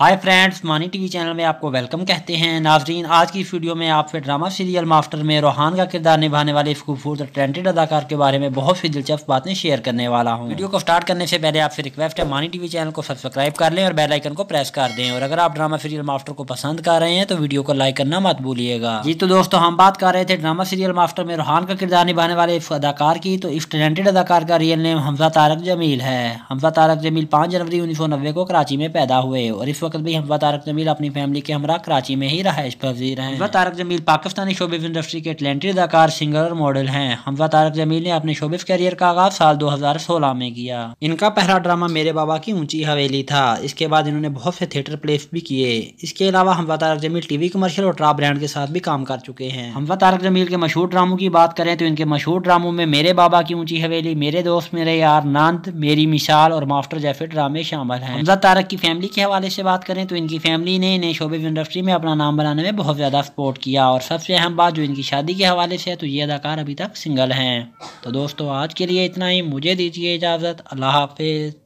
हाय friends Maani TV channel में आपको welcome कहते हैं नाजरीन आज की इस वीडियो में आपसे ड्रामा सीरियल मास्टर में रोहान का किरदार निभाने वाले इस खूबसूरत टैलेंटेड अदाकार के बारे में बहुत सी दिलचस्प बातें शेयर करने वाला हूं वीडियो को स्टार्ट करने से पहले आपसे रिक्वेस्ट है मानी टीवी चैनल को सब्सक्राइब कर लें और बेलाइकन को प्रेस कर दें और अगर आप ड्रामा सीरियल मास्टर को पसंद कर रहे हैं तो वीडियो को लाइक करना मत भूलिएगा जी तो दोस्तों हम बात कर रहे थे ड्रामा सीरियल मास्टर में रोहान का किरदार निभाने वाले इस अदाकार की तो इस टैलेंटेड अदाकार का रियल नेम हमजा तारक जमील है हमजा तारक जमील पाँच जनवरी उन्नीस को कराची में पैदा हुए और इस वक्त भी हम तारक जमील अपनी फैमिली के हमरा कराची में ही रहायश पजीर हैं हमजा तारक जमील पाकिस्तानी शोबिस इंडस्ट्री के टैलेंटेड अदाकार सिंगर और मॉडल हैं हमजा तारक जमील ने अपने शोबिस कैरियर का आगाज साल सोलह में किया इनका पहला ड्रामा मेरे बाबा की ऊंची हवेली था इसके बाद इन्होंने बहुत से थिएटर प्लेस भी किए इसके अलावा हमजा तारक जमील टीवी कमर्शियल और ट्रा ब्रांड के साथ भी काम कर चुके हैं हमजा तारक जमील के मशहूर ड्रामों की बात करें तो इनके मशहूर ड्रामों में मेरे बाबा की ऊंची हवेली मेरे दोस्त मेरे यार नंद मेरी मिसाल और मास्टर जैफे ड्रामे शामिल हैं हमजा तारक की फैमिली के हवाले से बात बात करें तो इनकी फैमिली ने इन्हें शोबे इंडस्ट्री में अपना नाम बनाने में बहुत ज़्यादा सपोर्ट किया और सबसे अहम बात जो इनकी शादी के हवाले से है तो ये अदाकार अभी तक सिंगल हैं तो दोस्तों आज के लिए इतना ही मुझे दीजिए इजाज़त अल्लाह हाफिज़